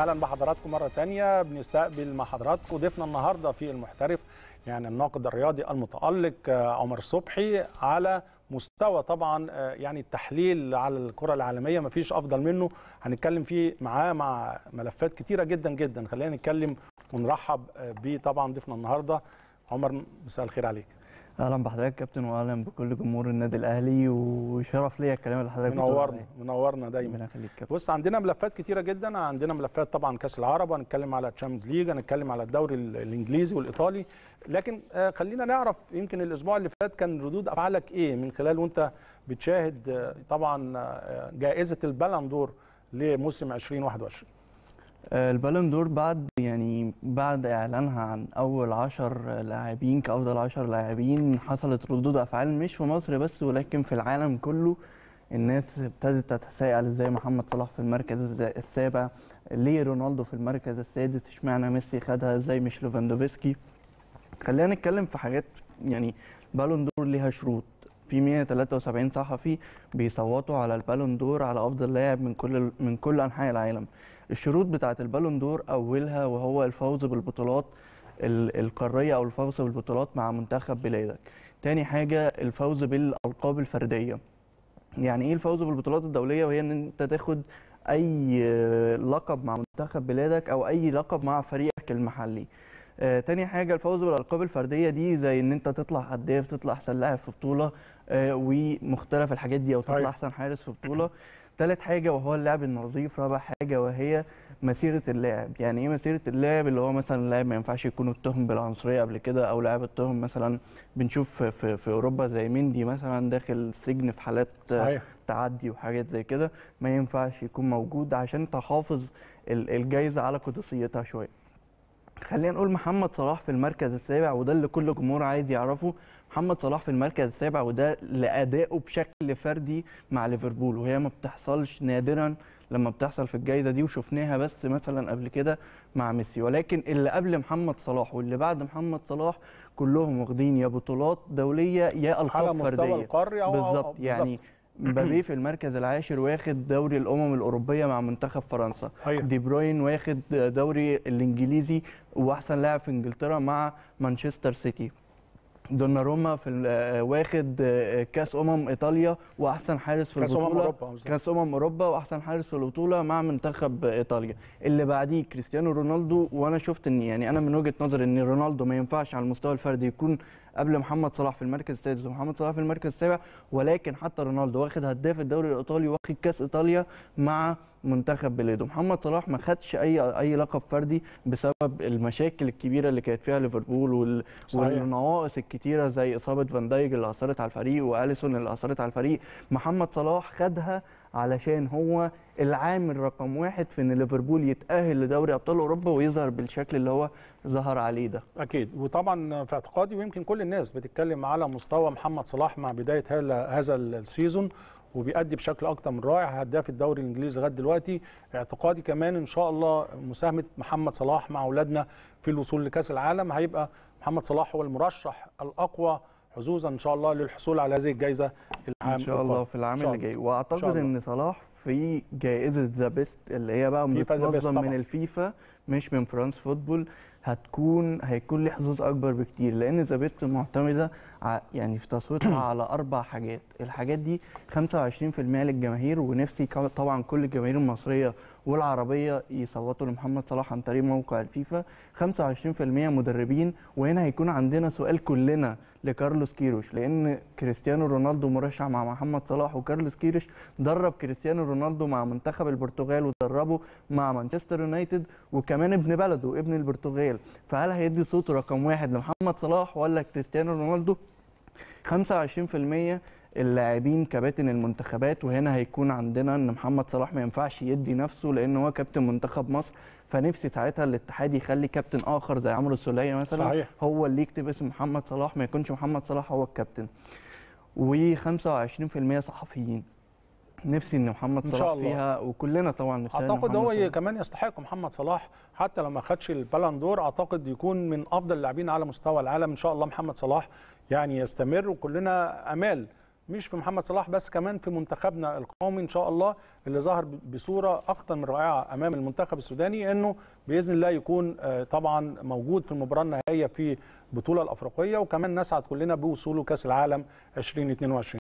اهلا بحضراتكم مره تانية بنستقبل مع حضراتكم ضيفنا النهارده في المحترف يعني الناقد الرياضي المتالق آه، عمر صبحي على مستوى طبعا آه، يعني التحليل على الكره العالميه مفيش افضل منه هنتكلم فيه معاه مع ملفات كتيره جدا جدا خلينا نتكلم ونرحب آه، بيه طبعا ضيفنا النهارده عمر مساء الخير عليك اهلا بحضرتك كابتن واهلا بكل جمهور النادي الاهلي وشرف ليا الكلام اللي حضرتك منورنا منورنا دايما بص عندنا ملفات كتيره جدا عندنا ملفات طبعا كاس العرب هنتكلم على تشامبيونز ليج هنتكلم على الدوري الانجليزي والايطالي لكن آه، خلينا نعرف يمكن الاسبوع اللي فات كان ردود افعالك ايه من خلال وانت بتشاهد آه، طبعا آه، جائزه البالندور لموسم 2021 آه، البالون دور بعد يعني بعد اعلانها عن اول عشر لاعبين كافضل عشر لاعبين حصلت ردود افعال مش في مصر بس ولكن في العالم كله الناس ابتدت تتساءل ازاي محمد صلاح في المركز السابع ليه رونالدو في المركز السادس اشمعنى ميسي خدها ازاي مش ليفاندوفسكي خلينا نتكلم في حاجات يعني بالون دور ليها شروط في 173 صحفي بيصوتوا على البالون دور على افضل لاعب من كل من كل انحاء العالم الشروط بتاعه البالون دور اولها وهو الفوز بالبطولات القاريه او الفوز بالبطولات مع منتخب بلادك تاني حاجه الفوز بالالقاب الفرديه يعني ايه الفوز بالبطولات الدوليه وهي ان انت تاخد اي لقب مع منتخب بلادك او اي لقب مع فريقك المحلي آه تاني حاجه الفوز بالالقاب الفرديه دي زي ان انت تطلع هداف تطلع احسن لاعب في بطوله آه ومختلف الحاجات دي او تطلع طيب. احسن حارس في بطوله ثالث حاجه وهو اللاعب النظيف رابع حاجه وهي مسيره اللاعب يعني ايه مسيره اللاعب اللي هو مثلا اللاعب ما ينفعش يكون اتهم بالعنصريه قبل كده او لاعب اتهم مثلا بنشوف في, في اوروبا زي مندي مثلا داخل السجن في حالات صحيح. تعدي وحاجات زي كده ما ينفعش يكون موجود عشان تحافظ الجايزه على قدسيتها شويه خلينا نقول محمد صلاح في المركز السابع وده اللي كل جمهور عايز يعرفه محمد صلاح في المركز السابع وده لادائه بشكل فردي مع ليفربول وهي ما بتحصلش نادرا لما بتحصل في الجائزه دي وشفناها بس مثلا قبل كده مع ميسي ولكن اللي قبل محمد صلاح واللي بعد محمد صلاح كلهم واخدين يا بطولات دوليه يا القاب فرديه على مستوى القاري آه، آه، بالظبط يعني بالزبط. مبابي في المركز العاشر واخد دوري الامم الاوروبيه مع منتخب فرنسا أيه. دي بروين واخد دوري الانجليزي واحسن لاعب في انجلترا مع مانشستر سيتي دوناروما في واخد كاس امم ايطاليا واحسن حارس في كاس أمم البطوله أمم أوروبا كاس امم اوروبا واحسن حارس في البطوله مع منتخب ايطاليا اللي بعديه كريستيانو رونالدو وانا شفت ان يعني انا من وجهه نظري ان رونالدو ما ينفعش على المستوى الفردي يكون قبل محمد صلاح في المركز السادس ومحمد صلاح في المركز السابع ولكن حتى رونالدو واخد هداف الدوري الايطالي واخد كاس ايطاليا مع منتخب بلاده محمد صلاح ما خدش اي اي لقب فردي بسبب المشاكل الكبيره اللي كانت فيها ليفربول وال... والنواقص الكتيره زي اصابه فان دايج اللي اثرت على الفريق واليسون اللي اثرت على الفريق محمد صلاح خدها علشان هو العامل رقم واحد في ان ليفربول يتاهل لدوري ابطال اوروبا ويظهر بالشكل اللي هو ظهر عليه ده اكيد وطبعا في اعتقادي ويمكن كل الناس بتتكلم على مستوى محمد صلاح مع بدايه هذا السيزون وبيأدي بشكل اكتر من رائع هداف الدوري الانجليزي لغايه دلوقتي اعتقادي كمان ان شاء الله مساهمه محمد صلاح مع اولادنا في الوصول لكاس العالم هيبقى محمد صلاح هو المرشح الاقوى حظوظا ان شاء الله للحصول على هذه الجائزه ان شاء الله في العام اللي جاي واعتقد ان صلاح في جائزه ذا بيست اللي هي بقى بتنظم من الفيفا مش من فرانس فوتبول هتكون هيكون ليه حظوظ اكبر بكتير لان ذا بيست معتمده يعني في تصويتها على اربع حاجات الحاجات دي 25% للجماهير ونفسي طبعا كل الجماهير المصريه والعربيه يصوتوا لمحمد صلاح عن طريق موقع الفيفا 25% مدربين وهنا هيكون عندنا سؤال كلنا لكارلوس كيروش لان كريستيانو رونالدو مرشح مع محمد صلاح وكارلوس كيرش درب كريستيانو رونالدو مع منتخب البرتغال ودربه مع مانشستر يونايتد وكمان ابن بلده ابن البرتغال فهل هيدي صوته رقم واحد لمحمد صلاح ولا كريستيانو رونالدو 25% اللاعبين كباتن المنتخبات وهنا هيكون عندنا ان محمد صلاح ما ينفعش يدي نفسه لان هو كابتن منتخب مصر فنفسي ساعتها الاتحاد يخلي كابتن اخر زي عمرو السوليه مثلا صحيح. هو اللي يكتب اسم محمد صلاح ما يكونش محمد صلاح هو الكابتن و25% صحفيين نفسي ان محمد صلاح إن شاء الله. فيها وكلنا طبعا نفسنا اعتقد هو صلاح. كمان يستحق محمد صلاح حتى لو ما خدش البالندور اعتقد يكون من افضل اللاعبين على مستوى العالم ان شاء الله محمد صلاح يعني يستمر وكلنا امال مش في محمد صلاح بس كمان في منتخبنا القومي ان شاء الله اللي ظهر بصوره اكتر من رائعه امام المنتخب السوداني انه باذن الله يكون آه، طبعا موجود في المباراه النهائيه في البطوله الافريقيه وكمان نسعد كلنا بوصوله كاس العالم 2022